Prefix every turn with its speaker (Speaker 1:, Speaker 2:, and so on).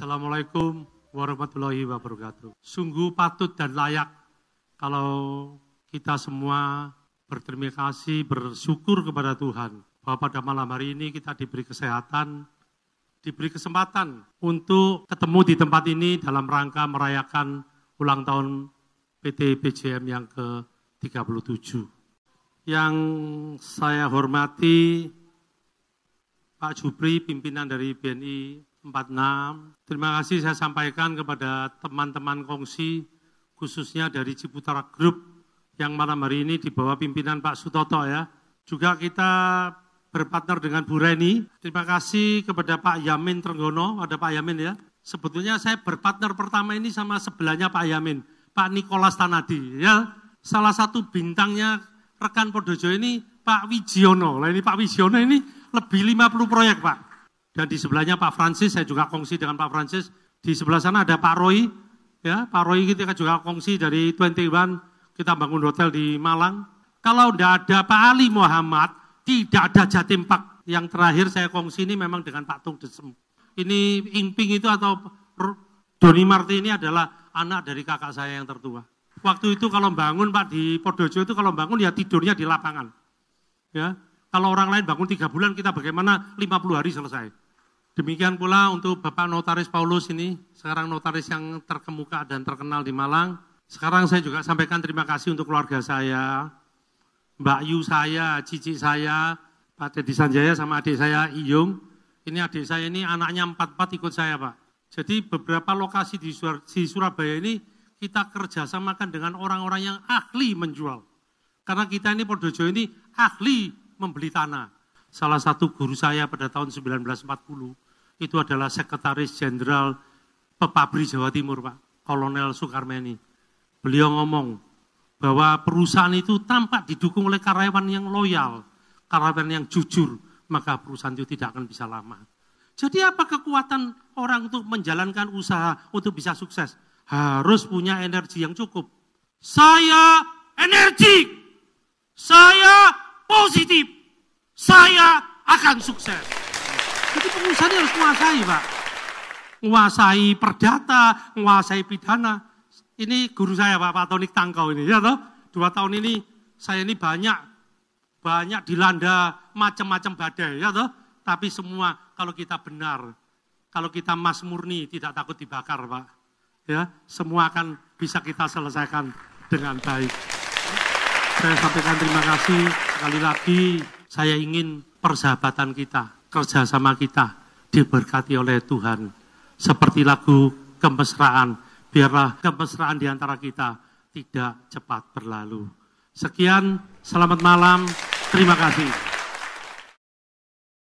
Speaker 1: Assalamualaikum warahmatullahi wabarakatuh. Sungguh patut dan layak kalau kita semua berterima kasih, bersyukur kepada Tuhan bahwa pada malam hari ini kita diberi kesehatan, diberi kesempatan untuk ketemu di tempat ini dalam rangka merayakan ulang tahun PT BJM yang ke-37. Yang saya hormati Pak Jupri, pimpinan dari BNI 46. Terima kasih saya sampaikan kepada teman-teman kongsi khususnya dari Ciputara Group yang malam hari ini di bawah pimpinan Pak Sutoto ya. Juga kita berpartner dengan Bu Reni. Terima kasih kepada Pak Yamin Trenggono, ada Pak Yamin ya. Sebetulnya saya berpartner pertama ini sama sebelahnya Pak Yamin, Pak Nikolas Tanadi ya. Salah satu bintangnya rekan Podojo ini Pak Wijono. Lah ini Pak Wijono ini lebih 50 proyek, Pak. Dan di sebelahnya Pak Francis, saya juga kongsi dengan Pak Francis. Di sebelah sana ada Pak Roy, ya Pak Roy kita kan juga kongsi dari 21, kita bangun hotel di Malang. Kalau tidak ada Pak Ali Muhammad, tidak ada Jatim Pak. Yang terakhir saya kongsi ini memang dengan Pak Tung Desem. Ini Imping itu atau Doni Marti ini adalah anak dari kakak saya yang tertua. Waktu itu kalau bangun Pak di Podojo itu kalau bangun ya tidurnya di lapangan. Ya, kalau orang lain bangun tiga bulan, kita bagaimana 50 hari selesai. Demikian pula untuk Bapak Notaris Paulus ini, sekarang notaris yang terkemuka dan terkenal di Malang. Sekarang saya juga sampaikan terima kasih untuk keluarga saya, Mbak Yu saya, Cici saya, Pak Deddy Sanjaya sama adik saya Iyung. Ini adik saya ini anaknya empat-empat ikut saya Pak. Jadi beberapa lokasi di Surabaya ini kita kerjasamakan dengan orang-orang yang ahli menjual. Karena kita ini Podojo ini ahli membeli tanah salah satu guru saya pada tahun 1940 itu adalah Sekretaris Jenderal Pepabri Jawa Timur Pak, Kolonel Sukarmeni. Beliau ngomong bahwa perusahaan itu tampak didukung oleh karyawan yang loyal, karyawan yang jujur, maka perusahaan itu tidak akan bisa lama. Jadi apa kekuatan orang untuk menjalankan usaha untuk bisa sukses? Harus punya energi yang cukup. Saya energi, saya positif, saya akan sukses. Jadi pengusaha ini harus menguasai, Pak. Menguasai perdata, menguasai pidana. Ini guru saya, Pak, Pak Tonik Tangkau ini. Ya, toh? Dua tahun ini saya ini banyak banyak dilanda macam-macam badai, ya toh? Tapi semua kalau kita benar, kalau kita mas murni tidak takut dibakar, Pak. Ya, semua akan bisa kita selesaikan dengan baik. Saya sampaikan terima kasih sekali lagi. Saya ingin persahabatan kita, kerjasama kita diberkati oleh Tuhan. Seperti lagu kemesraan, biarlah kemesraan di antara kita tidak cepat berlalu. Sekian, selamat malam, terima kasih.